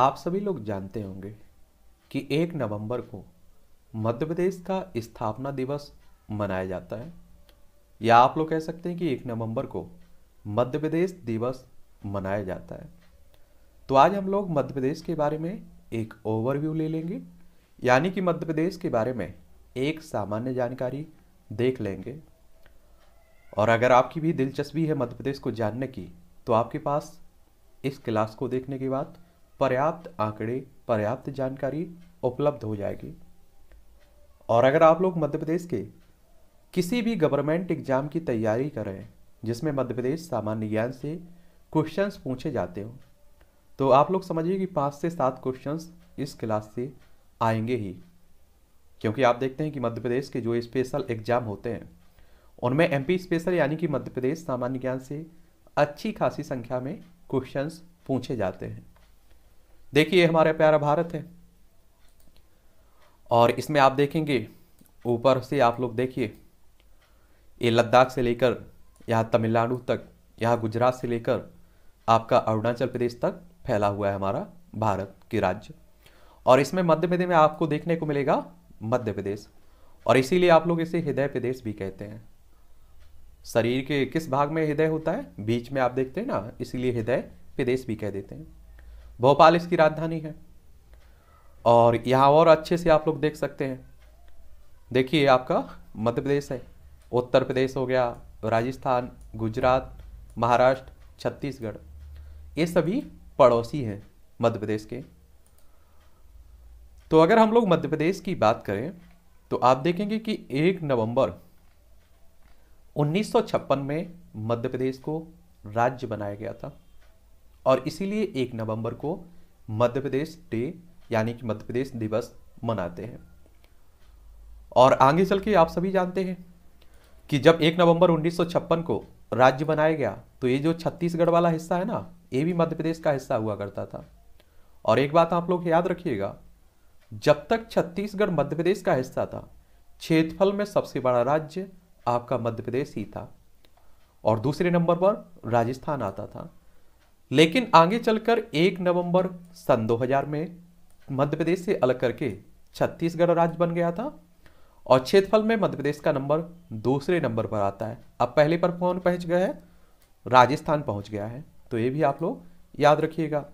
आप सभी लोग जानते होंगे कि एक नवंबर को मध्य प्रदेश का स्थापना दिवस मनाया जाता है या आप लोग कह सकते हैं कि एक नवंबर को मध्य प्रदेश दिवस मनाया जाता है तो आज हम लोग मध्य प्रदेश के बारे में एक ओवरव्यू ले लेंगे यानी कि मध्य प्रदेश के बारे में एक सामान्य जानकारी देख लेंगे और अगर आपकी भी दिलचस्पी है मध्य प्रदेश को जानने की तो आपके पास इस क्लास को देखने के बाद पर्याप्त आंकड़े पर्याप्त जानकारी उपलब्ध हो जाएगी और अगर आप लोग मध्य प्रदेश के किसी भी गवर्नमेंट एग्ज़ाम की तैयारी कर रहे हैं जिसमें मध्य प्रदेश सामान्य ज्ञान से क्वेश्चंस पूछे जाते हो तो आप लोग समझिए कि पाँच से सात क्वेश्चंस इस क्लास से आएंगे ही क्योंकि आप देखते हैं कि मध्य प्रदेश के जो स्पेशल एग्ज़ाम होते हैं उनमें एम स्पेशल यानी कि मध्य प्रदेश सामान्य ज्ञान से अच्छी खासी संख्या में क्वेश्चंस पूछे जाते हैं देखिए हमारा प्यारा भारत है और इसमें आप देखेंगे ऊपर से आप लोग देखिए ये लद्दाख से लेकर यहाँ तमिलनाडु तक यहाँ गुजरात से लेकर आपका अरुणाचल प्रदेश तक फैला हुआ है हमारा भारत के राज्य और इसमें मध्य प्रदेश में आपको देखने को मिलेगा मध्य प्रदेश और इसीलिए आप लोग इसे हृदय प्रदेश भी कहते हैं शरीर के किस भाग में हृदय होता है बीच में आप देखते हैं ना इसीलिए हृदय प्रदेश भी कह देते हैं भोपाल इसकी राजधानी है और यहाँ और अच्छे से आप लोग देख सकते हैं देखिए आपका मध्य प्रदेश है उत्तर प्रदेश हो गया राजस्थान गुजरात महाराष्ट्र छत्तीसगढ़ ये सभी पड़ोसी हैं मध्य प्रदेश के तो अगर हम लोग मध्य प्रदेश की बात करें तो आप देखेंगे कि एक नवंबर 1956 में मध्य प्रदेश को राज्य बनाया गया था और इसीलिए एक नवंबर को मध्य प्रदेश डे यानी कि मध्य प्रदेश दिवस मनाते हैं और आगे चल के आप सभी जानते हैं कि जब एक नवंबर 1956 को राज्य बनाया गया तो ये जो छत्तीसगढ़ वाला हिस्सा है ना ये भी मध्य प्रदेश का हिस्सा हुआ करता था और एक बात आप लोग याद रखिएगा जब तक छत्तीसगढ़ मध्य प्रदेश का हिस्सा था क्षेत्रफल में सबसे बड़ा राज्य आपका मध्य प्रदेश ही था और दूसरे नंबर पर राजस्थान आता था लेकिन आगे चलकर एक नवंबर सन 2000 में मध्य प्रदेश से अलग करके छत्तीसगढ़ राज्य बन गया था और क्षेत्रफल में मध्य प्रदेश का नंबर दूसरे नंबर पर आता है अब पहले पर कौन पहुंच गया है राजस्थान पहुंच गया है तो ये भी आप लोग याद रखिएगा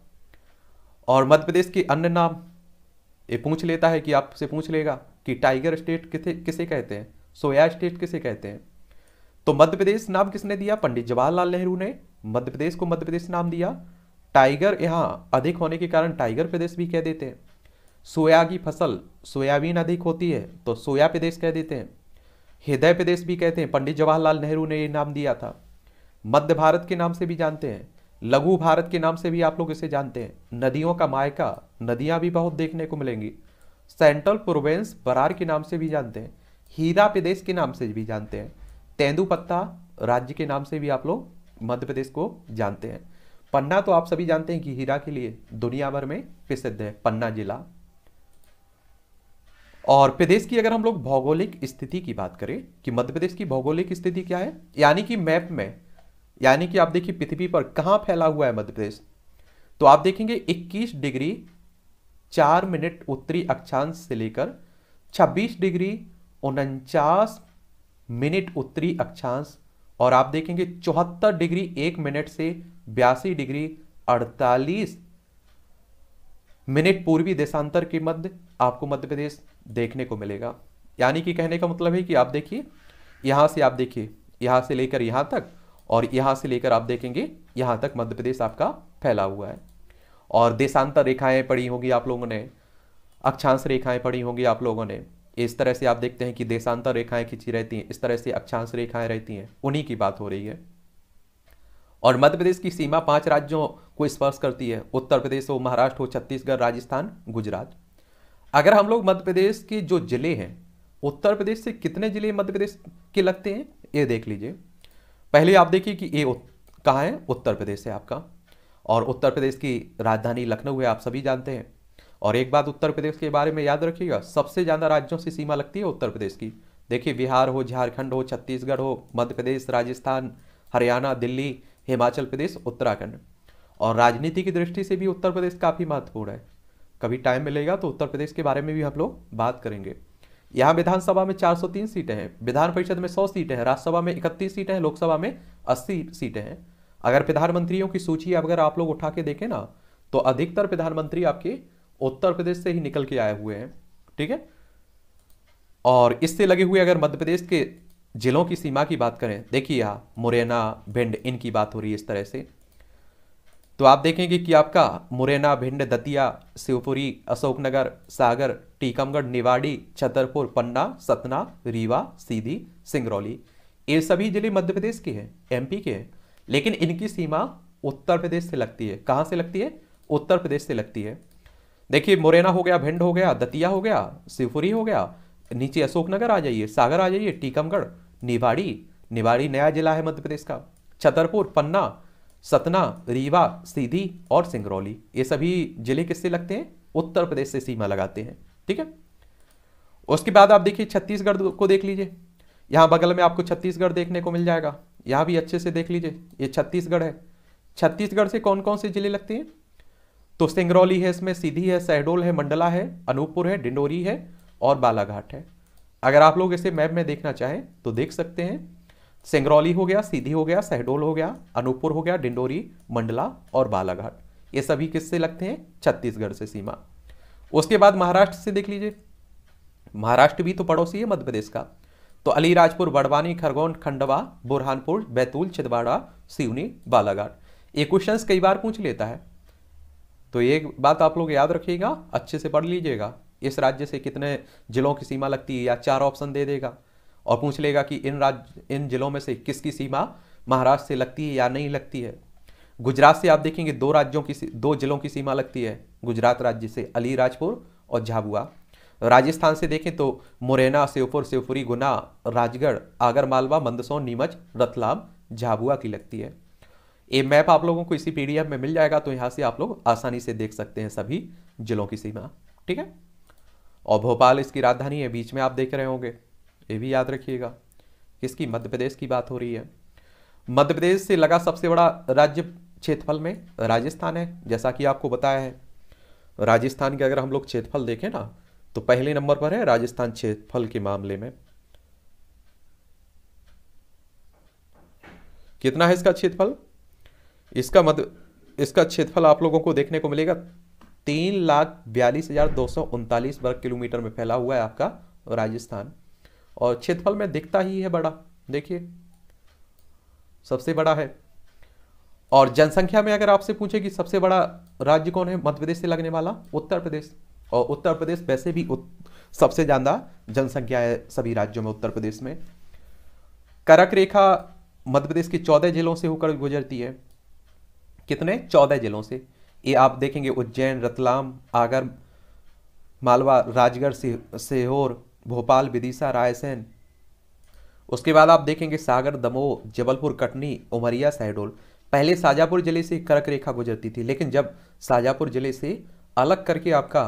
और मध्य प्रदेश के अन्य नाम ये पूछ लेता है कि आपसे पूछ लेगा कि टाइगर स्टेट किसे किसे कहते हैं सोया स्टेट किसे कहते हैं तो मध्य प्रदेश नाम किसने दिया पंडित जवाहरलाल नेहरू ने मध्य प्रदेश को मध्य प्रदेश नाम दिया टाइगर यहाँ अधिक होने के कारण टाइगर प्रदेश भी कह देते हैं सोया की फसल सोयाबीन अधिक होती है तो सोया प्रदेश कह देते हैं हृदय प्रदेश भी कहते हैं पंडित जवाहरलाल नेहरू ने ये नाम दिया था मध्य भारत के नाम से भी जानते हैं लघु भारत के नाम से भी आप लोग इसे जानते हैं नदियों का मायका नदियाँ भी बहुत देखने को मिलेंगी सेंट्रल प्रोवेंस बरार के नाम से भी जानते हैं हीरा प्रदेश के नाम से भी जानते हैं तेंदुपत्ता राज्य के नाम से भी आप लोग मध्य प्रदेश को जानते हैं पन्ना तो आप सभी जानते हैं कि हीरा के लिए दुनिया भर में प्रसिद्ध है पन्ना जिला और प्रदेश की अगर हम लोग भौगोलिक स्थिति की बात करें कि मध्य प्रदेश की भौगोलिक स्थिति क्या है यानी कि मैप में यानी कि आप देखिए पृथ्वी पर कहां फैला हुआ है मध्य प्रदेश तो आप देखेंगे 21 डिग्री चार मिनट उत्तरी अक्षांश से लेकर 26 डिग्री उनचास मिनट उत्तरी अक्षांश और आप देखेंगे चौहत्तर डिग्री एक मिनट से बयासी डिग्री अड़तालीस मिनट पूर्वी देशांतर के मध्य आपको मध्य प्रदेश देखने को मिलेगा यानी कि कहने का मतलब है कि आप देखिए यहां से आप देखिए यहां से लेकर यहां तक और यहां से लेकर आप देखेंगे यहां तक मध्य प्रदेश आपका फैला हुआ है और देशांतर रेखाएं पड़ी होंगी आप लोगों ने अक्षांश रेखाएं पड़ी होंगी आप लोगों ने इस तरह से आप देखते हैं कि देशांतर रेखाएं खींची रहती हैं इस तरह से अक्षांश रेखाएं रहती हैं उन्हीं की बात हो रही है और मध्य प्रदेश की सीमा पांच राज्यों को स्पर्श करती है उत्तर प्रदेश हो महाराष्ट्र हो छत्तीसगढ़ राजस्थान गुजरात अगर हम लोग मध्य प्रदेश के जो जिले हैं उत्तर प्रदेश से कितने जिले मध्य प्रदेश के लगते हैं ये देख लीजिए पहले आप देखिए कि ये कहाँ है उत्तर प्रदेश है आपका और उत्तर प्रदेश की राजधानी लखनऊ है आप सभी जानते हैं और एक बात उत्तर प्रदेश के बारे में याद रखिएगा सबसे ज़्यादा राज्यों से सीमा लगती है उत्तर प्रदेश की देखिए बिहार हो झारखंड हो छत्तीसगढ़ हो मध्य प्रदेश राजस्थान हरियाणा दिल्ली हिमाचल प्रदेश उत्तराखंड और राजनीति की दृष्टि से भी उत्तर प्रदेश काफ़ी महत्वपूर्ण है कभी टाइम मिलेगा तो उत्तर प्रदेश के बारे में भी हम लोग बात करेंगे यहाँ विधानसभा में 403 सीटें हैं विधान परिषद में 100 सीटें हैं राज्यसभा में 31 सीटें हैं लोकसभा में 80 सीटें हैं अगर प्रधानमंत्रियों की सूची अगर आप लोग उठा के देखें ना तो अधिकतर प्रधानमंत्री आपके उत्तर प्रदेश से ही निकल के आए हुए हैं ठीक है और इससे लगे हुए अगर मध्य प्रदेश के जिलों की सीमा की बात करें देखिए यहाँ मुरैना भिंड इनकी बात हो रही है इस तरह से तो आप देखेंगे कि आपका मुरैना भिंड दतिया शिवपुरी अशोकनगर सागर टीकमगढ़ निवाड़ी छतरपुर पन्ना सतना रीवा सीधी सिंगरौली ये सभी जिले मध्य प्रदेश के हैं एमपी के हैं लेकिन इनकी सीमा उत्तर प्रदेश से लगती है कहाँ से लगती है उत्तर प्रदेश से लगती है देखिए मुरैना हो गया भिंड हो गया दतिया हो गया शिवपुरी हो गया नीचे अशोकनगर आ जाइए सागर आ जाइए टीकमगढ़ निवाड़ी निवाड़ी नया जिला है मध्य प्रदेश का छतरपुर पन्ना सतना रीवा सीधी और सिंगरौली ये सभी जिले किससे लगते हैं उत्तर प्रदेश से सीमा लगाते हैं ठीक है उसके बाद आप देखिए छत्तीसगढ़ को देख लीजिए यहाँ बगल में आपको छत्तीसगढ़ देखने को मिल जाएगा यहाँ भी अच्छे से देख लीजिए ये छत्तीसगढ़ है छत्तीसगढ़ से कौन कौन से जिले लगते हैं तो सिंगरौली है इसमें सीधी है सहडोल है मंडला है अनूपपुर है डिंडोरी है और बालाघाट है अगर आप लोग इसे मैप में देखना चाहें तो देख सकते हैं सिंगरौली हो गया सीधी हो गया सहडोल हो गया अनूपपुर हो गया डिंडोरी मंडला और बालाघाट ये सभी किससे लगते हैं छत्तीसगढ़ से सीमा उसके बाद महाराष्ट्र से देख लीजिए महाराष्ट्र भी तो पड़ोसी है मध्य प्रदेश का तो अलीराजपुर बड़वानी खरगोन खंडवा बुरहानपुर बैतूल छिदवाड़ा सिवनी बालाघाट ये क्वेश्चन कई बार पूछ लेता है तो ये बात आप लोग याद रखिएगा अच्छे से पढ़ लीजिएगा इस राज्य से कितने जिलों की सीमा लगती है या चार ऑप्शन दे देगा और पूछ लेगा कि इन राज्य इन जिलों में से किसकी सीमा महाराष्ट्र से लगती है या नहीं लगती है गुजरात से आप देखेंगे दो राज्यों की दो जिलों की सीमा लगती है गुजरात राज्य से अलीराजपुर और झाबुआ राजस्थान से देखें तो मुरैना श्योपुर शिवपुरी गुना राजगढ़ आगरमालवा मंदसौर नीमच रतलाम झाबुआ की लगती है ये मैप आप लोगों को इसी पीडीएफ में मिल जाएगा तो यहाँ से आप लोग आसानी से देख सकते हैं सभी जिलों की सीमा ठीक है और भोपाल इसकी राजधानी है बीच में आप देख रहे होंगे ये भी याद रखिएगा किसकी मध्य प्रदेश की बात हो रही है मध्य प्रदेश से लगा सबसे बड़ा राज्य क्षेत्रफल में राजस्थान है जैसा कि आपको बताया है राजस्थान के अगर हम लोग क्षेत्रफल देखें ना तो पहले नंबर पर है राजस्थान क्षेत्रफल के मामले में कितना है इसका क्षेत्रफल इसका मत इसका क्षेत्रफल आप लोगों को देखने को मिलेगा तीन लाख बयालीस हज़ार दो सौ उनतालीस वर्ग किलोमीटर में फैला हुआ है आपका राजस्थान और क्षेत्रफल में दिखता ही है बड़ा देखिए सबसे बड़ा है और जनसंख्या में अगर आपसे पूछे कि सबसे बड़ा राज्य कौन है मध्य प्रदेश से लगने वाला उत्तर प्रदेश और उत्तर प्रदेश वैसे भी सबसे ज़्यादा जनसंख्या है सभी राज्यों में उत्तर प्रदेश में करक रेखा मध्य प्रदेश के चौदह जिलों से होकर गुजरती है कितने चौदह जिलों से ये आप देखेंगे उज्जैन रतलाम आगर मालवा राजगढ़ सेहोर भोपाल विदिशा रायसेन उसके बाद आप देखेंगे सागर दमोह जबलपुर कटनी उमरिया सहडोल पहले शाजापुर जिले से कर्क रेखा गुजरती थी लेकिन जब साजापुर जिले से अलग करके आपका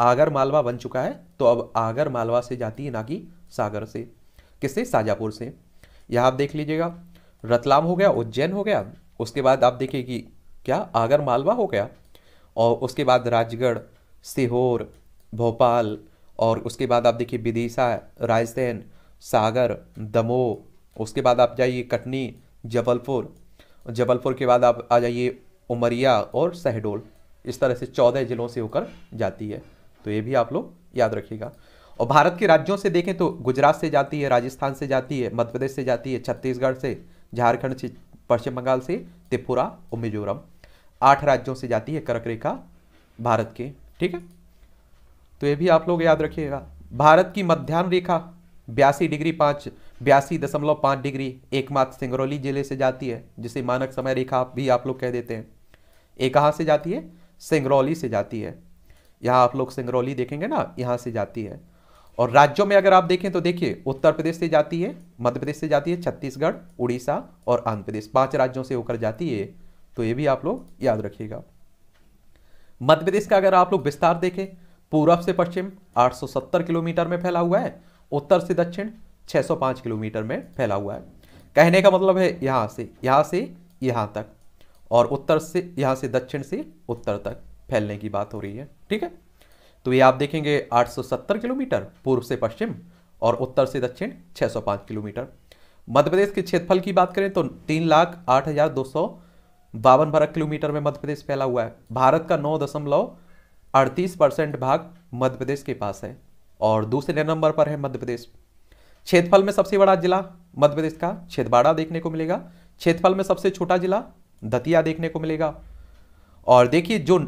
आगर मालवा बन चुका है तो अब आगर मालवा से जाती है ना कि सागर से किससे शाजापुर से यह आप देख लीजिएगा रतलाम हो गया उज्जैन हो गया उसके बाद आप देखिए कि क्या आगर मालवा हो गया और उसके बाद राजगढ़ सीहोर भोपाल और उसके बाद आप देखिए विदिशा रायसेन सागर दमोह उसके बाद आप जाइए कटनी जबलपुर जबलपुर के बाद आप आ जाइए उमरिया और शहडोल इस तरह से चौदह जिलों से होकर जाती है तो ये भी आप लोग याद रखिएगा और भारत के राज्यों से देखें तो गुजरात से जाती है राजस्थान से जाती है मध्य प्रदेश से जाती है छत्तीसगढ़ से झारखंड से पश्चिम बंगाल से त्रिपुरा और मिजोरम आठ राज्यों से जाती है कर्क रेखा भारत के ठीक है तो ये भी आप लोग याद रखिएगा भारत की मध्यान्ह रेखा बयासी डिग्री पाँच बयासी दशमलव पाँच डिग्री एकमात्र सिंगरौली जिले से जाती है जिसे मानक समय रेखा भी आप लोग कह देते हैं ये कहाँ से जाती है सिंगरौली से जाती है यहाँ आप लोग सिंगरौली देखेंगे ना यहाँ से जाती है और राज्यों में अगर आप देखें तो देखिए उत्तर प्रदेश से जाती है मध्य प्रदेश से जाती है छत्तीसगढ़ उड़ीसा और आंध्र प्रदेश पांच राज्यों से होकर जाती है तो ये भी आप लोग याद रखिएगा मध्य प्रदेश का अगर आप लोग विस्तार देखें पूर्व से पश्चिम 870 किलोमीटर में फैला हुआ है उत्तर से दक्षिण 605 किलोमीटर में फैला हुआ है कहने का मतलब है यहां से यहां से यहां तक और उत्तर से यहां से दक्षिण से उत्तर तक फैलने की बात हो रही है ठीक है तो ये आप देखेंगे 870 किलोमीटर पूर्व से पश्चिम और उत्तर से दक्षिण 605 किलोमीटर मध्य प्रदेश के क्षेत्रफल की बात करें तो तीन लाख आठ हजार दो सौ बावन वर्ग किलोमीटर में मध्य प्रदेश फैला हुआ है भारत का नौ दशमलव अड़तीस परसेंट भाग मध्य प्रदेश के पास है और दूसरे नंबर पर है मध्य प्रदेश क्षेत्रफल में सबसे बड़ा जिला मध्य प्रदेश का छेदवाड़ा देखने को मिलेगा क्षेत्रफल में सबसे छोटा जिला दतिया देखने को मिलेगा और देखिए जो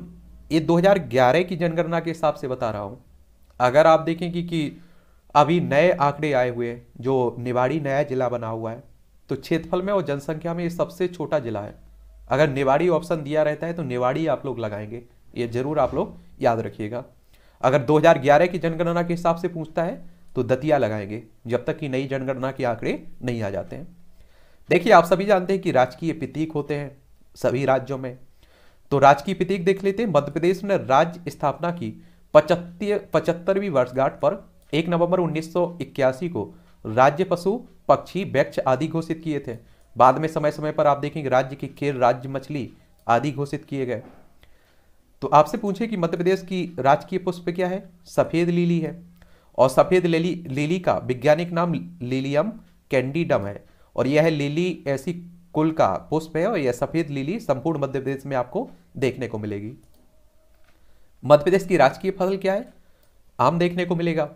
ये 2011 की जनगणना के हिसाब से बता रहा हूँ अगर आप देखें कि, कि अभी नए आंकड़े आए हुए हैं जो निवाड़ी नया जिला बना हुआ है तो क्षेत्रफल में और जनसंख्या में ये सबसे छोटा जिला है अगर निवाड़ी ऑप्शन दिया रहता है तो निवाड़ी आप लोग लगाएंगे ये जरूर आप लोग याद रखिएगा अगर 2011 की जनगणना के हिसाब से पूछता है तो दतिया लगाएंगे जब तक कि नई जनगणना के आंकड़े नहीं आ जाते हैं देखिए आप सभी जानते हैं कि राजकीय प्रतीक होते हैं सभी राज्यों में तो राज की प्रतीक देख लेते हैं मध्य प्रदेश ने राज्य स्थापना की पचहत्तर पचहत्तरवीं वर्षगांठ पर एक नवंबर 1981 को राज्य पशु पक्षी वृक्ष आदि घोषित किए थे बाद में समय समय पर आप देखेंगे राज्य की खेल राज्य मछली आदि घोषित किए गए तो आपसे पूछे कि मध्य प्रदेश की राजकीय पुष्प क्या है सफेद लीली है और सफेद लीली लिली का वैज्ञानिक नाम लिलियम कैंडीडम है और यह लीली ऐसी कुल का पुष्प है और यह सफेद लीली संपूर्ण मध्य प्रदेश में आपको देखने को मिलेगी मध्य प्रदेश की राजकीय फसल क्या है आम देखने को मिलेगा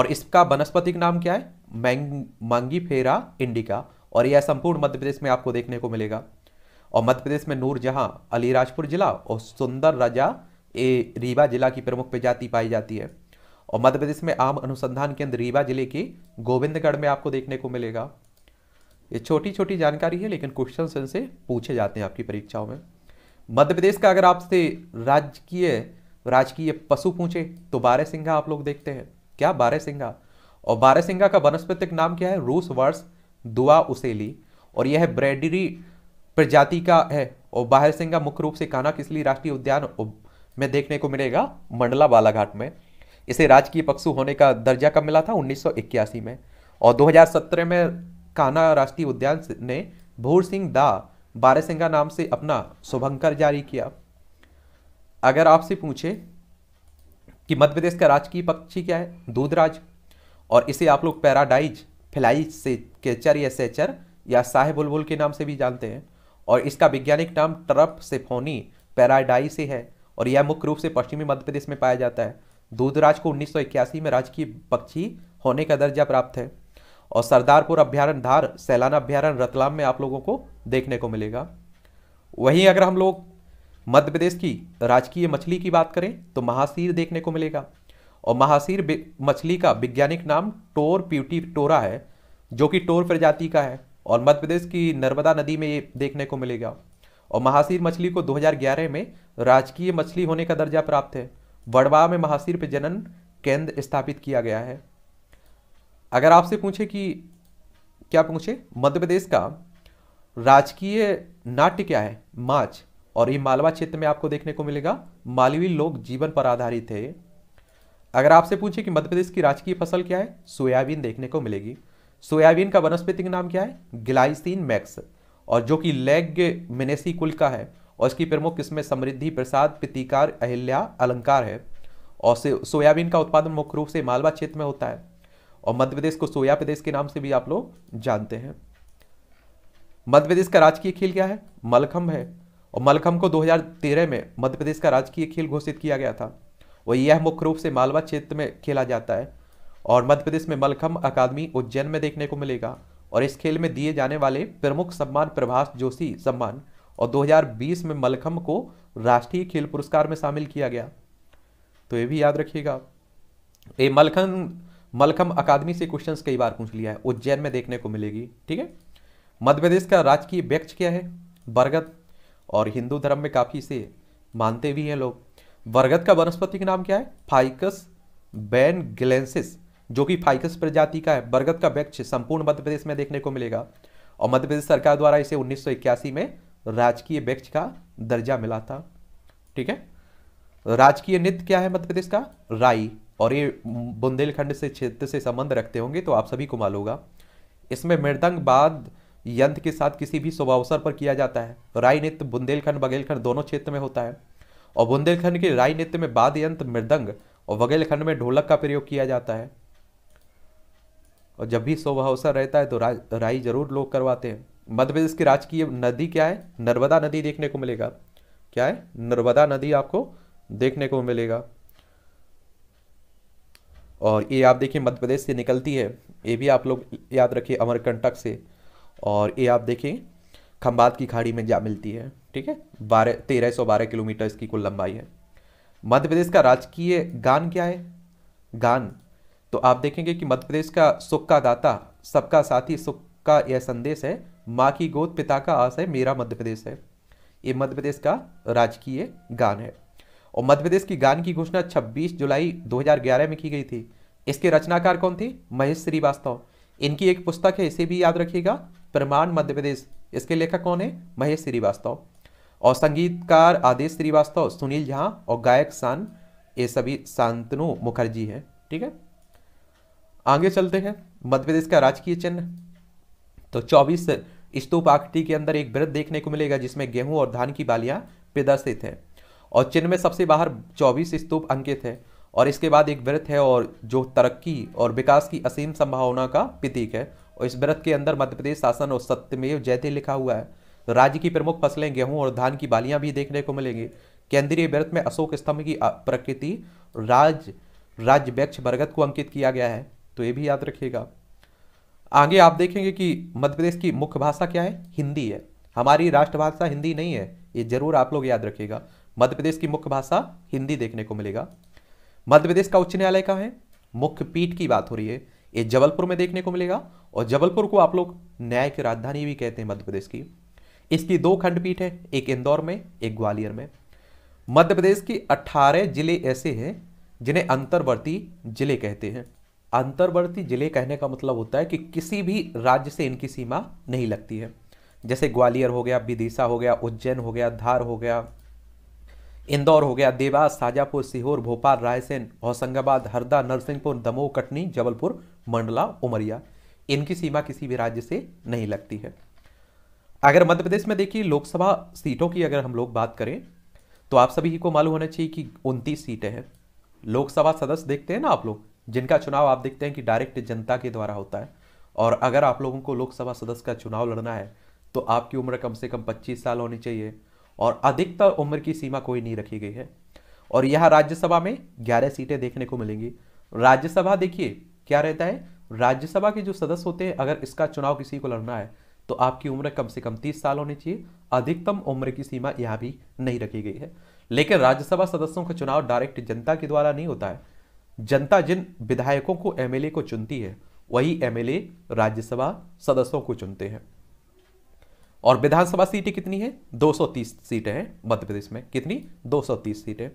और इसका वनस्पतिक नाम क्या है मैंग मांगी फेरा इंडिका और यह संपूर्ण मध्य प्रदेश में आपको देखने को मिलेगा और मध्य प्रदेश में जहां अलीराजपुर जिला और सुंदर राजा ए रीवा जिला की प्रमुख प्रजाति पाई जाती है और मध्य प्रदेश में आम अनुसंधान केंद्र रीवा जिले के गोविंदगढ़ में आपको देखने को मिलेगा ये छोटी छोटी जानकारी है लेकिन क्वेश्चन इनसे पूछे जाते हैं आपकी परीक्षाओं में मध्य प्रदेश का अगर आपसे राजकीय राजकीय पशु पूछे तो बारह सिंघा आप लोग देखते हैं क्या बारह सिंघा और बारह सिंघा का वनस्पतिक नाम क्या है रूस वर्ष दुआ उसेली और यह ब्रेडरी प्रजाति का है और बाहर सिंघा मुख्य रूप से काना किसली राष्ट्रीय उद्यान में देखने को मिलेगा मंडला बालाघाट में इसे राजकीय पक्षु होने का दर्जा कब मिला था 1981 में और 2017 में कान्हा राष्ट्रीय उद्यान ने भोर सिंह दा बारहसिंगा नाम से अपना शुभंकर जारी किया अगर आपसे पूछे कि मध्य प्रदेश का राजकीय पक्षी क्या है दूधराज और इसे आप लोग पैराडाइज फिलाई से केचर या सेचर या साहे बुलबुल के नाम से भी जानते हैं और इसका वैज्ञानिक नाम ट्रप फोनी पैराडाई से है और यह मुख्य रूप से पश्चिमी मध्य प्रदेश में पाया जाता है दूधराज को उन्नीस में राजकीय पक्षी होने का दर्जा प्राप्त है और सरदारपुर अभ्यारण धार सैलाना अभ्यारण रतलाम में आप लोगों को देखने को मिलेगा वहीं अगर हम लोग मध्य प्रदेश की राजकीय मछली की बात करें तो महासीर देखने को मिलेगा और महासीर मछली का वैज्ञानिक नाम टोर प्यूटी टोरा है जो कि टोर प्रजाति का है और मध्य प्रदेश की नर्मदा नदी में ये देखने को मिलेगा और महासीर मछली को 2011 में राजकीय मछली होने का दर्जा प्राप्त है वड़वा में महासीर प्रजनन केंद्र स्थापित किया गया है अगर आपसे पूछे कि क्या पूछे मध्य प्रदेश का राजकीय नाट्य क्या है माच और ये मालवा क्षेत्र में आपको देखने को मिलेगा मालवी लोक जीवन पर आधारित है अगर आपसे पूछे कि मध्य प्रदेश की राजकीय फसल क्या है सोयाबीन देखने को मिलेगी सोयाबीन का वनस्पति नाम क्या है ग्लाइसिन मैक्स और जो कि लेग मिनेसी कुल का है और इसकी प्रमुख किस्में समृद्धि प्रसाद प्रतिकार अहिल्या अलंकार है और सोयाबीन का उत्पादन मुख्य रूप से मालवा क्षेत्र में होता है और मध्य प्रदेश को सोया प्रदेश के नाम से भी आप लोग जानते हैं मध्य प्रदेश का राजकीय खेल क्या है मलखम है और मलखम को 2013 में मध्य प्रदेश का राजकीय खेल घोषित किया गया था और यह मुख्य रूप से मालवा क्षेत्र में खेला जाता है और मध्य प्रदेश में मलखम अकादमी उज्जैन में देखने को मिलेगा और इस खेल में दिए जाने वाले प्रमुख सम्मान प्रभाष जोशी सम्मान और 2020 में मलखम को राष्ट्रीय खेल पुरस्कार में शामिल किया गया तो ये भी याद रखिएगा ये मलखम मलखम अकादमी से क्वेश्चंस कई बार पूछ लिया है उज्जैन में देखने को मिलेगी ठीक है मध्य प्रदेश का राजकीय व्यक्ष क्या है बरगद और हिंदू धर्म में काफ़ी से मानते भी हैं लोग बरगद का वनस्पति का नाम क्या है फाइकस बैन ग्लेंसिस जो कि फाइकस प्रजाति का है बरगद का व्यक्ष संपूर्ण मध्य प्रदेश में देखने को मिलेगा और मध्य प्रदेश सरकार द्वारा इसे उन्नीस में राजकीय वृक्ष का दर्जा मिला था ठीक है राजकीय नृत्य क्या है मध्य प्रदेश का राई और ये बुंदेलखंड से क्षेत्र से संबंध रखते होंगे तो आप सभी को मालूम होगा इसमें मृदंग बाद यंत्र के साथ किसी भी शुभ अवसर पर किया जाता है राय नृत्य बुंदेलखंड बघेलखंड दोनों क्षेत्र में होता है और बुंदेलखंड के राय नृत्य में बाद यंत्र मृदंग और बघेलखंड में ढोलक का प्रयोग किया जाता है और जब भी शुभ अवसर रहता है तो रा, राई जरूर लोग करवाते हैं मध्य प्रदेश की राजकीय नदी क्या है नर्मदा नदी देखने को मिलेगा क्या है नर्मदा नदी आपको देखने को मिलेगा और ये आप देखिए मध्य प्रदेश से निकलती है ये भी आप लोग याद रखिए अमरकंटक से और ये आप देखिए खम्बात की खाड़ी में जा मिलती है ठीक है बारह तेरह सौ बारह किलोमीटर इसकी कुल लंबाई है मध्य प्रदेश का राजकीय गान क्या है गान तो आप देखेंगे कि मध्य प्रदेश का सुख का दाता सबका साथी सुख का यह संदेश है माँ की गोद पिता का आशय मेरा मध्य प्रदेश है ये मध्य प्रदेश का राजकीय गान है और मध्य प्रदेश की गान की घोषणा 26 जुलाई 2011 में की गई थी इसके रचनाकार कौन थी महेश श्रीवास्तव इनकी एक पुस्तक है इसे भी याद रखिएगा प्रमाण मध्य प्रदेश इसके लेखक कौन है महेश श्रीवास्तव और संगीतकार आदेश श्रीवास्तव सुनील झा और गायक शान ये सभी शांतनु मुखर्जी हैं ठीक है आगे चलते हैं मध्य प्रदेश का राजकीय चिन्ह तो 24 स्तूप आकृति के अंदर एक व्रत देखने को मिलेगा जिसमें गेहूं और धान की बालियां प्रदर्शित हैं और चिन्ह में सबसे बाहर चौबीस स्तूप अंकित है और इसके बाद एक व्रत है और जो तरक्की और विकास की असीम संभावना का प्रतीक है और इस व्रत के अंदर मध्य प्रदेश शासन और सत्यमेव जयते लिखा हुआ है तो राज्य की प्रमुख फसलें गेहूं और धान की बालियां भी देखने को मिलेंगी केंद्रीय व्रत में अशोक स्तंभ की प्रकृति राज राज्य व्यक्ष बरगद को अंकित किया गया है तो ये भी याद रखिएगा आगे आप देखेंगे कि मध्य प्रदेश की मुख्य भाषा क्या है हिंदी है हमारी राष्ट्रभाषा हिंदी नहीं है ये जरूर आप लोग याद रखिएगा मध्य प्रदेश की मुख्य भाषा हिंदी देखने को मिलेगा मध्य प्रदेश का उच्च न्यायालय का है मुख्य पीठ की बात हो रही है ये जबलपुर में देखने को मिलेगा और जबलपुर को आप लोग न्याय की राजधानी भी कहते हैं मध्य प्रदेश की इसकी दो खंडपीठ है एक इंदौर में एक ग्वालियर में मध्य प्रदेश की 18 जिले ऐसे हैं जिन्हें अंतर्वर्ती जिले कहते हैं अंतर्वर्ती जिले कहने का मतलब होता है कि किसी भी राज्य से इनकी सीमा नहीं लगती है जैसे ग्वालियर हो गया विदिशा हो गया उज्जैन हो गया धार हो गया इंदौर हो गया देवास शाजापुर सीहोर भोपाल रायसेन होशंगाबाद हरदा नरसिंहपुर दमोह कटनी जबलपुर मंडला उमरिया इनकी सीमा किसी भी राज्य से नहीं लगती है अगर मध्य प्रदेश में देखिए लोकसभा सीटों की अगर हम लोग बात करें तो आप सभी को मालूम होना चाहिए कि उनतीस सीटें हैं लोकसभा सदस्य देखते हैं ना आप लोग जिनका चुनाव आप देखते हैं कि डायरेक्ट जनता के द्वारा होता है और अगर आप लोगों को लोकसभा सदस्य का चुनाव लड़ना है तो आपकी उम्र कम से कम पच्चीस साल होनी चाहिए और अधिकतर उम्र की सीमा कोई नहीं रखी गई है और यह राज्यसभा में ग्यारह सीटें देखने को मिलेंगी राज्यसभा देखिए क्या रहता है राज्यसभा के जो सदस्य होते हैं अगर इसका चुनाव किसी को लड़ना है तो आपकी उम्र कम से कम तीस साल होनी चाहिए अधिकतम उम्र की सीमा यहाँ भी नहीं रखी गई है लेकिन राज्यसभा सदस्यों का चुनाव डायरेक्ट जनता के द्वारा नहीं होता है जनता जिन विधायकों को एमएलए को चुनती है वही एमएलए राज्यसभा सदस्यों को चुनते हैं और विधानसभा सीटें कितनी है 230 सीटें हैं मध्य प्रदेश में कितनी 230 सीटें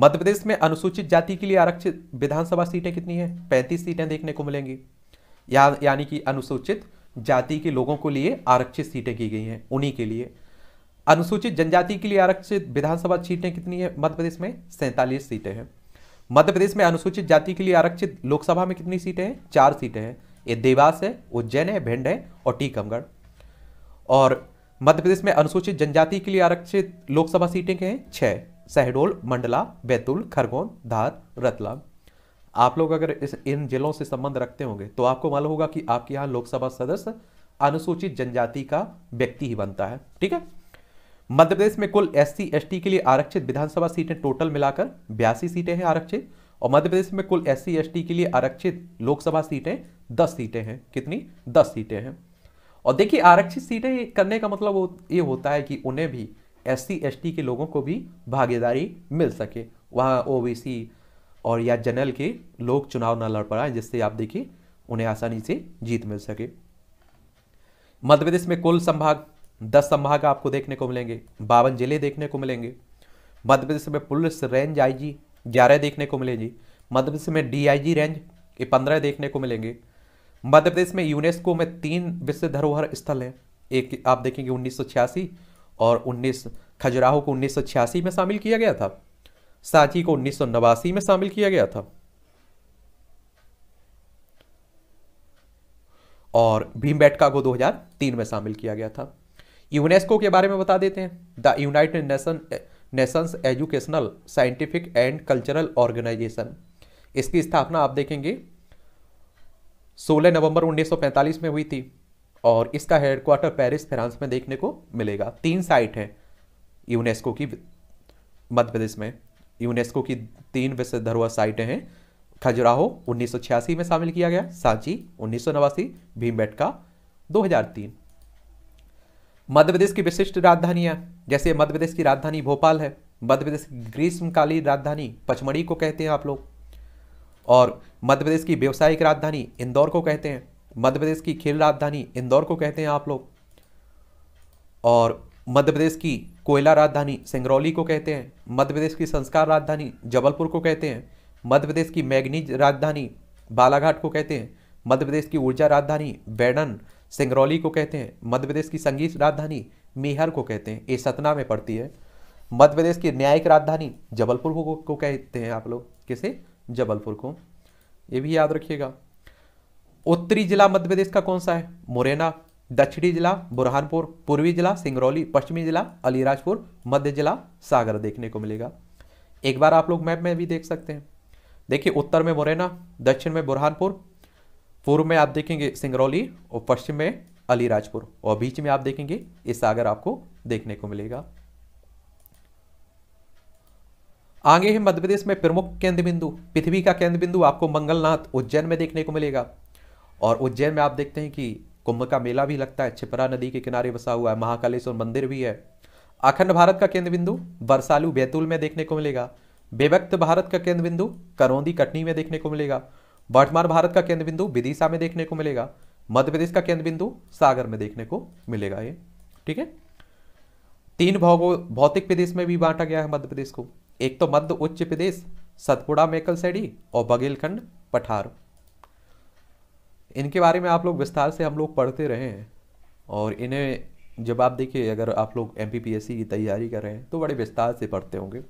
मध्य प्रदेश में अनुसूचित जाति के लिए आरक्षित विधानसभा सीटें कितनी है 35 सीटें देखने को मिलेंगी या यानी कि अनुसूचित जाति के लोगों को लिए आरक्षित सीटें की गई हैं उन्हीं के लिए अनुसूचित जनजाति के लिए आरक्षित विधानसभा सीटें कितनी है मध्य प्रदेश में सैंतालीस सीटें हैं मध्य प्रदेश में अनुसूचित जाति के लिए आरक्षित लोकसभा में कितनी सीटें हैं चार सीटें हैं ये देवास है उज्जैन है भिंड है और टीकमगढ़ और मध्य प्रदेश में अनुसूचित जनजाति के लिए आरक्षित लोकसभा सीटें हैं छः शहडोल मंडला बैतूल खरगोन धार रतलाम आप लोग अगर इस इन जिलों से संबंध रखते होंगे तो आपको मालूम होगा कि आपके यहाँ लोकसभा सदस्य अनुसूचित जनजाति का व्यक्ति ही बनता है ठीक है मध्य प्रदेश में कुल एस सी के लिए आरक्षित विधानसभा सीटें टोटल मिलाकर बयासी सीटें हैं आरक्षित और मध्य प्रदेश में कुल एस सी के लिए आरक्षित लोकसभा सीटें दस सीटें हैं कितनी दस सीटें हैं और देखिए आरक्षित सीटें करने का मतलब ये होता है कि उन्हें भी एस सी के लोगों को भी भागीदारी मिल सके वहाँ ओ और या जनरल के लोग चुनाव न लड़ पाए जिससे आप देखिए उन्हें आसानी से जीत मिल सके मध्य प्रदेश में कुल संभाग दस संभाग आपको देखने को मिलेंगे बावन जिले देखने को मिलेंगे मध्य प्रदेश में पुलिस रेंज आईजी ग्यारह देखने को मिलेंगी मध्य प्रदेश में डीआईजी रेंज ये पंद्रह देखने को मिलेंगे मध्य प्रदेश में यूनेस्को में तीन विश्व धरोहर स्थल हैं एक आप देखेंगे उन्नीस और उन्नीस खजुराहो को उन्नीस में शामिल किया गया था सांची को उन्नीस में शामिल किया गया था और भीमबेटका को 2003 में शामिल किया गया था यूनेस्को के बारे में बता देते हैं the united nation nations educational scientific and cultural organisation इसकी स्थापना आप देखेंगे 16 नवंबर 1945 में हुई थी और इसका हेडक्वार्टर पेरिस फ्रांस में देखने को मिलेगा तीन साइट है यूनेस्को की मध्य प्रदेश में यूनेस्को की तीन विश्व धरोहर साइटें हैं खजुराहो उन्नीस में शामिल किया गया सांची उन्नीस भीमबेटका 2003 मध्य प्रदेश की विशिष्ट राजधानियां जैसे मध्य प्रदेश की राजधानी भोपाल है मध्य प्रदेश की ग्रीष्मकालीन राजधानी पचमढ़ी को कहते हैं आप लोग और मध्य प्रदेश की व्यवसायिक राजधानी इंदौर को कहते हैं मध्य प्रदेश की खेल राजधानी इंदौर को कहते हैं आप लोग और मध्य प्रदेश की कोयला राजधानी सिंगरौली को कहते हैं मध्य प्रदेश की संस्कार राजधानी जबलपुर को कहते हैं मध्य प्रदेश की मैगनीज राजधानी बालाघाट को कहते हैं मध्य प्रदेश की ऊर्जा राजधानी बैडन सिंगरौली को कहते हैं मध्य प्रदेश की संगीत राजधानी मेहर को कहते हैं ये सतना में पड़ती है मध्य प्रदेश की न्यायिक राजधानी जबलपुर को, को कहते हैं आप लोग किसे जबलपुर को ये भी याद रखिएगा उत्तरी जिला मध्य प्रदेश का कौन सा है मुरैना दक्षिणी जिला बुरहानपुर पूर्वी जिला सिंगरौली पश्चिमी जिला अलीराजपुर मध्य जिला सागर देखने को मिलेगा एक बार आप लोग मैप में भी देख सकते हैं देखिए उत्तर में मुरैना दक्षिण में बुरहानपुर पूर्व में आप देखेंगे सिंगरौली और पश्चिम में अलीराजपुर और बीच में आप देखेंगे ये सागर आपको देखने को मिलेगा आगे है मध्य प्रदेश में प्रमुख केंद्र बिंदु पृथ्वी का केंद्र बिंदु आपको मंगलनाथ उज्जैन में देखने को मिलेगा और उज्जैन में आप देखते हैं कि कुंभ का मेला भी लगता है छिपरा नदी के किनारे बसा हुआ है महाकालेश्वर मंदिर भी है अखंड भारत का केंद्र बिंदु बरसालू बैतूल में देखने को मिलेगा बेवक्त भारत का केंद्र बिंदु करौंदी कटनी में देखने को मिलेगा वर्तमान भारत का केंद्र बिंदु विदिशा में देखने को मिलेगा मध्य प्रदेश का केंद्र बिंदु सागर में देखने को मिलेगा ये ठीक है तीन भागों भौतिक प्रदेश में भी बांटा गया है मध्य प्रदेश को एक तो मध्य उच्च प्रदेश सतपुड़ा मेकलसैडी और बघेलखंड पठार इनके बारे में आप लोग विस्तार से हम लोग पढ़ते रहे हैं और इन्हें जब आप देखिए अगर आप लोग एम की तैयारी कर रहे हैं तो बड़े विस्तार से पढ़ते होंगे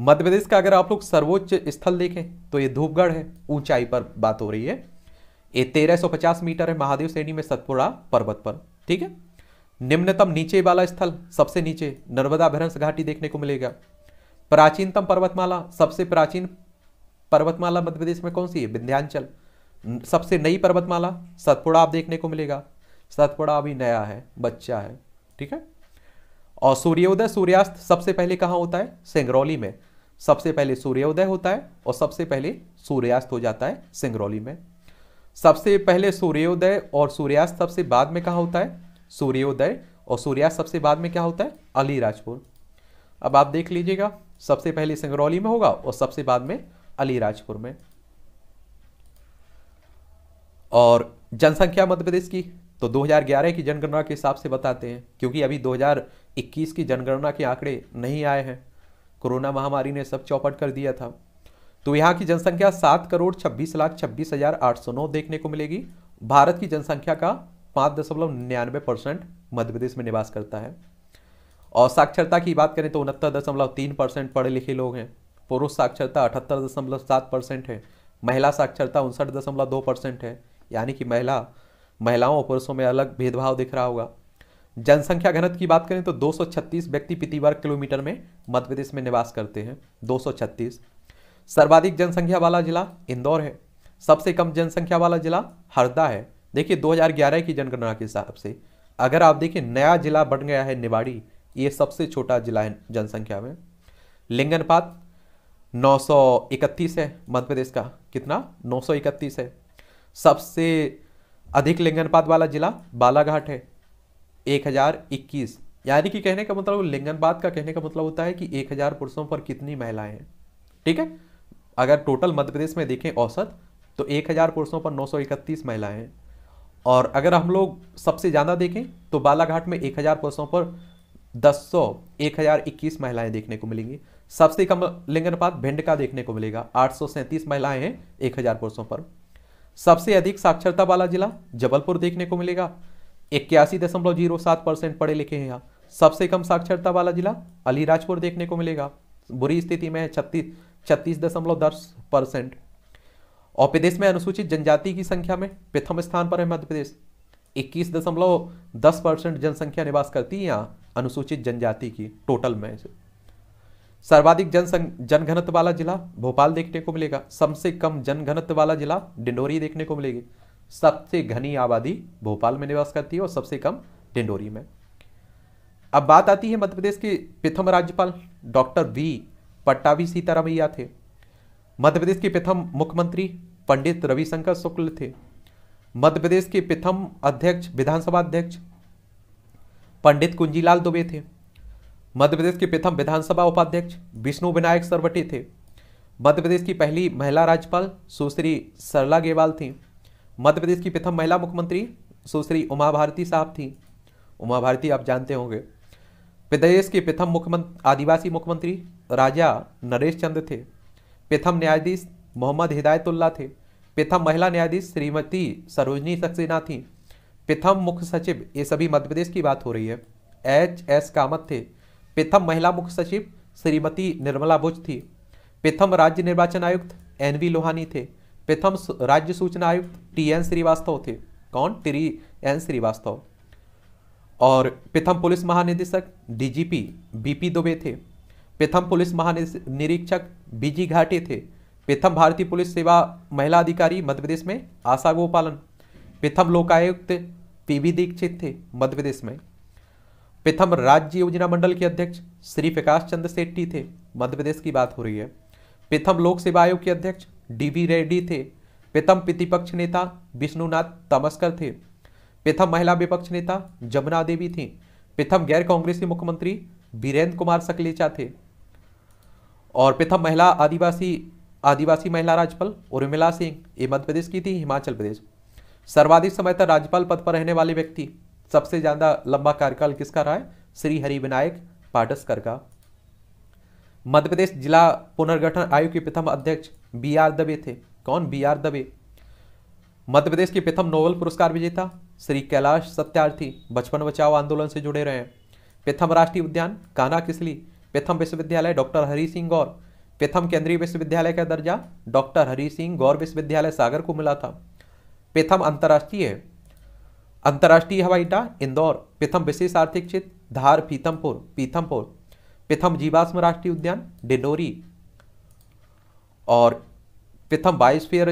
मध्य प्रदेश का अगर आप लोग सर्वोच्च स्थल देखें तो ये धूपगढ़ है ऊंचाई पर बात हो रही है ये 1350 मीटर है महादेव श्रेणी में सतपुड़ा पर्वत पर ठीक है निम्नतम नीचे वाला स्थल सबसे नीचे नर्मदा भरंस घाटी देखने को मिलेगा प्राचीनतम पर्वतमाला सबसे प्राचीन पर्वतमाला मध्य प्रदेश में कौन सी है विंध्यांचल सबसे नई पर्वतमाला सतपुड़ा आप देखने को मिलेगा सतपुड़ा अभी नया है बच्चा है ठीक है और सूर्योदय सूर्यास्त सबसे पहले कहाँ होता है सिंगरौली में सबसे पहले सूर्योदय होता है और सबसे पहले सूर्यास्त हो जाता है सिंगरौली में सबसे पहले सूर्योदय और सूर्यास्त सबसे बाद में कहाँ होता है सूर्योदय और सूर्यास्त सबसे बाद में क्या होता है अलीराजपुर अब आप देख लीजिएगा सबसे पहले सिंगरौली में होगा और सबसे बाद में अलीराजपुर में और जनसंख्या मध्य प्रदेश की तो 2011 की जनगणना के हिसाब से बताते हैं क्योंकि अभी 2021 की जनगणना के आंकड़े नहीं आए हैं कोरोना महामारी ने सब चौपट कर दिया था तो यहाँ की जनसंख्या सात करोड़ छब्बीस लाख छब्बीस हजार आठ सौ नौ देखने को मिलेगी भारत की जनसंख्या का पाँच दशमलव निन्यानवे परसेंट मध्य प्रदेश में निवास करता है और साक्षरता की बात करें तो उनहत्तर दशमलव तीन परसेंट पढ़े लिखे लोग हैं पुरुष साक्षरता अठहत्तर दशमलव सात परसेंट है महिला साक्षरता उनसठ दशमलव दो परसेंट है यानी कि महिला महिलाओं और पुरुषों में अलग भेदभाव दिख रहा होगा जनसंख्या घनत्व की बात करें तो 236 व्यक्ति प्रति वर्ग किलोमीटर में मध्य प्रदेश में निवास करते हैं 236 सर्वाधिक जनसंख्या वाला जिला इंदौर है सबसे कम जनसंख्या वाला जिला हरदा है देखिए 2011 की जनगणना के हिसाब से अगर आप देखिए नया जिला बन गया है निवाड़ी ये सबसे छोटा जिला है जनसंख्या में लिंगनपात अनुपात 931 है मध्य प्रदेश का कितना 931 है सबसे अधिक लिंगनपात वाला जिला बालाघाट है 1021 यानी कि कहने का मतलब लिंगनपात का कहने का मतलब होता है कि 1000 पुरुषों पर कितनी महिलाएं हैं ठीक है अगर टोटल मध्य प्रदेश में देखें औसत तो 1000 पुरुषों पर 931 महिलाएं हैं और अगर हम लोग सबसे ज़्यादा देखें तो बालाघाट में हजार पुरुषों पर दस सौ एक हजार इक्कीस महिलाएं देखने को मिलेंगी सबसे कम लिंगनपात भिंड का देखने को मिलेगा आठ सौ सैंतीस महिलाएं हैं एक हजार पुरुषों पर सबसे अधिक साक्षरता वाला जिला जबलपुर देखने को मिलेगा इक्यासी दशमलव जीरो सात परसेंट पढ़े लिखे हैं यहाँ सबसे कम साक्षरता वाला जिला अलीराजपुर देखने को मिलेगा बुरी स्थिति में छत्तीस छत्तीस दशमलव दस परसेंट और प्रदेश में अनुसूचित जनजाति की संख्या में प्रथम स्थान पर है मध्य प्रदेश इक्कीस दशमलव दस परसेंट जनसंख्या निवास करती है यहाँ अनुसूचित जनजाति की टोटल में से सर्वाधिक जनसंघ जनघनत्व वाला जिला भोपाल देखने को मिलेगा सबसे कम जनघनत्व वाला जिला डिंडोरी देखने को मिलेगी सबसे घनी आबादी भोपाल में निवास करती है और सबसे कम डिंडोरी में अब बात आती है मध्यप्रदेश के प्रथम राज्यपाल डॉक्टर वी पट्टावी सीतारामैया थे मध्यप्रदेश के प्रथम मुख्यमंत्री पंडित रविशंकर शुक्ल थे मध्यप्रदेश के प्रथम अध्यक्ष विधानसभा अध्यक्ष पंडित कुंजीलाल दुबे थे मध्य प्रदेश के प्रथम विधानसभा उपाध्यक्ष विष्णु विनायक सरवटे थे मध्य प्रदेश की पहली महिला राज्यपाल सुश्री सरला गेवाल थी मध्य प्रदेश की प्रथम महिला मुख्यमंत्री सुश्री उमा भारती साहब थी उमा भारती आप जानते होंगे प्रदेश के प्रथम मुख्यमंत्री आदिवासी मुख्यमंत्री राजा नरेश चंद्र थे प्रथम न्यायाधीश मोहम्मद हिदायतुल्ला थे प्रथम महिला न्यायाधीश श्रीमती सरोजनी सक्सेना थी प्रथम मुख्य सचिव ये सभी मध्य प्रदेश की बात हो रही है एच एस कामत थे प्रथम महिला मुख्य सचिव श्रीमती निर्मला भुज थी प्रथम राज्य निर्वाचन आयुक्त एन वी लोहानी थे प्रथम राज्य सूचना आयुक्त टी एन श्रीवास्तव थे कौन टी एन श्रीवास्तव और प्रथम पुलिस महानिदेशक डीजीपी बीपी दुबे थे प्रथम पुलिस महानिरीक्षक बीजी घाटे थे प्रथम भारतीय पुलिस सेवा महिला अधिकारी मध्य प्रदेश में आशा गोपालन प्रथम लोकायुक्त पीवी दीक्षित थे मध्य प्रदेश में प्रथम राज्य योजना मंडल के अध्यक्ष श्री प्रकाश चंद्र सेट्टी थे मध्य प्रदेश की बात हो रही है प्रथम लोक सेवा आयोग के अध्यक्ष डीवी रेड्डी थे प्रथम प्रतिपक्ष नेता विष्णुनाथ तमस्कर थे प्रथम महिला विपक्ष नेता जमुना देवी थी प्रथम गैर कांग्रेसी मुख्यमंत्री वीरेंद्र कुमार सकलेचा थे और प्रथम महिला आदिवासी आदिवासी महिला राज्यपाल उर्मिला सिंह ये मध्य प्रदेश की थी हिमाचल प्रदेश सर्वाधिक समय तक राज्यपाल पद पर रहने वाले व्यक्ति सबसे ज्यादा लंबा कार्यकाल किसका रहा है श्री हरि विनायक पाटसकर का मध्यप्रदेश जिला पुनर्गठन आयोग के प्रथम अध्यक्ष बी आर दबे थे कौन बी आर दबे मध्यप्रदेश के प्रथम नोबल पुरस्कार विजेता श्री कैलाश सत्यार्थी बचपन बचाओ आंदोलन से जुड़े रहे हैं प्रथम राष्ट्रीय उद्यान काना किसली प्रथम विश्वविद्यालय डॉक्टर हरी सिंह गौर प्रथम केंद्रीय विश्वविद्यालय का दर्जा डॉक्टर हरी सिंह गौर विश्वविद्यालय सागर को मिला था प्रथम अंतर्राष्ट्रीय अंतर्राष्ट्रीय हवाई अड्डा इंदौर प्रथम विशेष आर्थिक क्षेत्र धार पीथमपुर पीथमपुर प्रथम जीवाश्म राष्ट्रीय उद्यान डिंडोरी और प्रथम बायोस्फीयर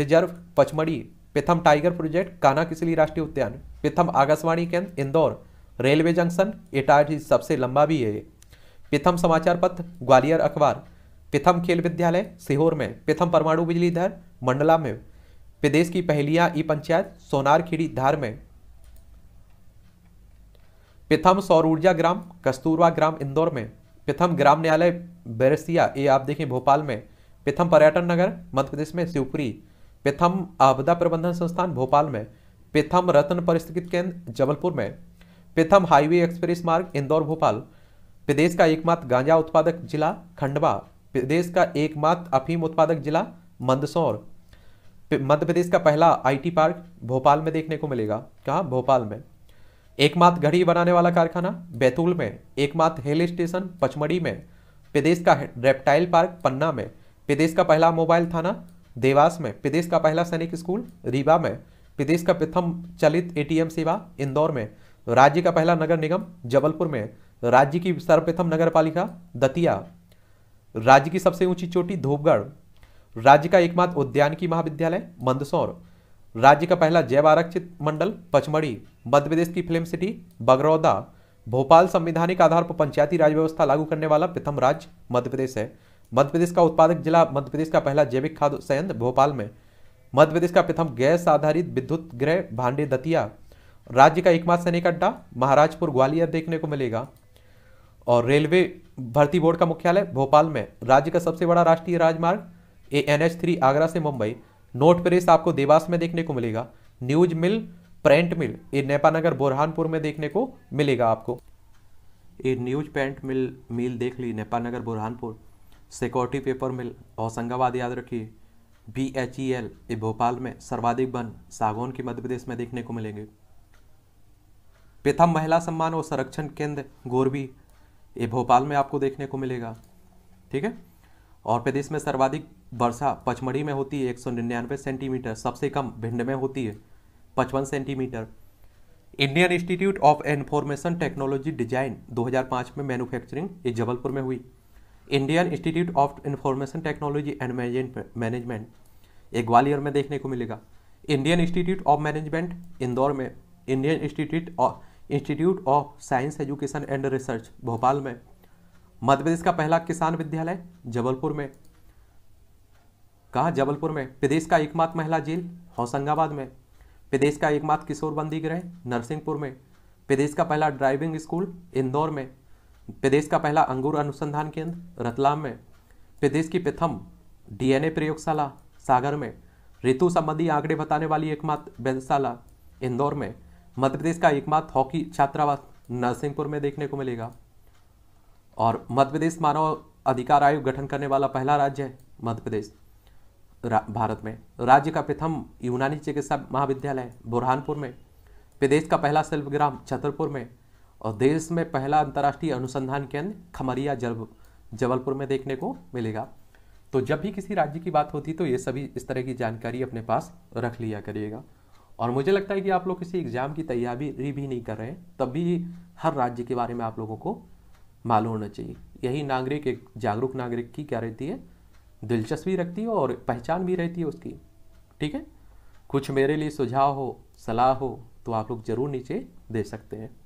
रिजर्व पचमढ़ी प्रथम टाइगर प्रोजेक्ट काना किसली राष्ट्रीय उद्यान प्रथम आकाशवाणी केंद्र इंदौर रेलवे जंक्शन एटार्टी सबसे लंबा भी है प्रथम समाचार पत्र ग्वालियर अखबार प्रथम खेल विद्यालय सीहोर में प्रथम परमाणु बिजली दर मंडला में प्रदेश की पहलिया ई पंचायत सोनारखेड़ी धार में प्रथम सौर ऊर्जा ग्राम कस्तूरबा ग्राम इंदौर में प्रथम ग्राम न्यायालय बेरसिया ये आप देखें भोपाल में प्रथम पर्यटन नगर मध्य प्रदेश में शिवपुरी प्रथम आपदा प्रबंधन संस्थान भोपाल में प्रथम रत्न परिस्थित केंद्र जबलपुर में प्रथम हाईवे एक्सप्रेस मार्ग इंदौर भोपाल प्रदेश का एकमात्र गांजा उत्पादक जिला खंडवा प्रदेश का एकमात्र अफीम उत्पादक जिला मंदसौर मध्य प्रदेश का पहला आईटी पार्क भोपाल में देखने को मिलेगा कहाँ भोपाल में एकमात्र घड़ी बनाने वाला कारखाना बैतूल में एकमात्र हिल स्टेशन पचमढ़ी में प्रदेश का रेप्टाइल पार्क पन्ना में प्रदेश का पहला मोबाइल थाना देवास में प्रदेश का पहला सैनिक स्कूल रीवा में प्रदेश का प्रथम चलित एटीएम सेवा इंदौर में राज्य का पहला नगर निगम जबलपुर में राज्य की सर्वप्रथम नगर पालिका दतिया राज्य की सबसे ऊंची चोटी धूपगढ़ राज्य का एकमात्र उद्यानिकी महाविद्यालय मंदसौर राज्य का पहला जैव आरक्षित मंडल पचमढ़ी मध्य प्रदेश की फिल्म सिटी बगरौदा भोपाल संवैधानिक आधार पर पंचायती राज व्यवस्था लागू करने वाला प्रथम राज्य मध्य प्रदेश है मध्य प्रदेश का उत्पादक जिला मध्य प्रदेश का पहला जैविक खाद्य संयंत्र भोपाल में मध्य प्रदेश का प्रथम गैस आधारित विद्युत गृह भांडे दतिया राज्य का एकमात्र सैनिक अड्डा महाराजपुर ग्वालियर देखने को मिलेगा और रेलवे भर्ती बोर्ड का मुख्यालय भोपाल में राज्य का सबसे बड़ा राष्ट्रीय राजमार्ग A N H three Agra से मुंबई नोट प्रेस आपको देवास में देखने को मिलेगा न्यूज मिल प्रेंट मिल ये नेपानगर बुरहानपुर में देखने को मिलेगा आपको ये न्यूज पेंट मिल मिल देख ली Nepanagar Burhanpur security paper mill Hoshangabad याद रखिए बी एच ई एल ये भोपाल में सर्वाधिक बन सागौन के मध्य प्रदेश में देखने को मिलेंगे प्रथम महिला सम्मान और संरक्षण केंद्र गोरबी ये भोपाल में आपको देखने को मिलेगा ठीक है और प्रदेश में सर्वाधिक वर्षा पचमढ़ी में होती है एक सौ निन्यानवे सेंटीमीटर सबसे कम भिंड में होती है पचपन centimetre Indian institute of information technology design 2005 में मैन्युफैक्चरिंग ये जबलपुर में हुई Indian institute of information technology and management ये ग्वालियर में देखने को मिलेगा Indian institute of management Indore में Indian institute of institute of science education and research Bhopal में मध्य प्रदेश का पहला किसान विद्यालय जबलपुर में कहा जबलपुर में प्रदेश का एकमात्र महिला जेल होशंगाबाद में प्रदेश का एकमात्र किशोर बंदी गृह नरसिंहपुर में प्रदेश का पहला ड्राइविंग स्कूल इंदौर में प्रदेश का पहला अंगूर अनुसंधान केंद्र रतलाम में प्रदेश की प्रथम डीएनए प्रयोगशाला सागर में ऋतु संबंधी आंकड़े बताने वाली एकमात्र वेधशाला इंदौर में मध्य प्रदेश का एकमात्र हॉकी छात्रावास नरसिंहपुर में देखने को मिलेगा और मध्य प्रदेश मानव अधिकार आयोग गठन करने वाला पहला राज्य है मध्य प्रदेश भारत में राज्य का प्रथम यूनानी चिकित्सा महाविद्यालय बुरहानपुर में प्रदेश का पहला शिल्पग्राम छतरपुर में और देश में पहला अंतर्राष्ट्रीय अनुसंधान केंद्र खमरिया जल जबलपुर में देखने को मिलेगा तो जब भी किसी राज्य की बात होती तो ये सभी इस तरह की जानकारी अपने पास रख लिया करिएगा और मुझे लगता है कि आप लोग किसी एग्जाम की तैयारी भी नहीं कर रहे हैं तब भी हर राज्य के बारे में आप लोगों को मालूम होना चाहिए यही नागरिक एक जागरूक नागरिक की क्या रहती है दिलचस्पी रखती हो और पहचान भी रहती है उसकी ठीक है कुछ मेरे लिए सुझाव हो सलाह हो तो आप लोग ज़रूर नीचे दे सकते हैं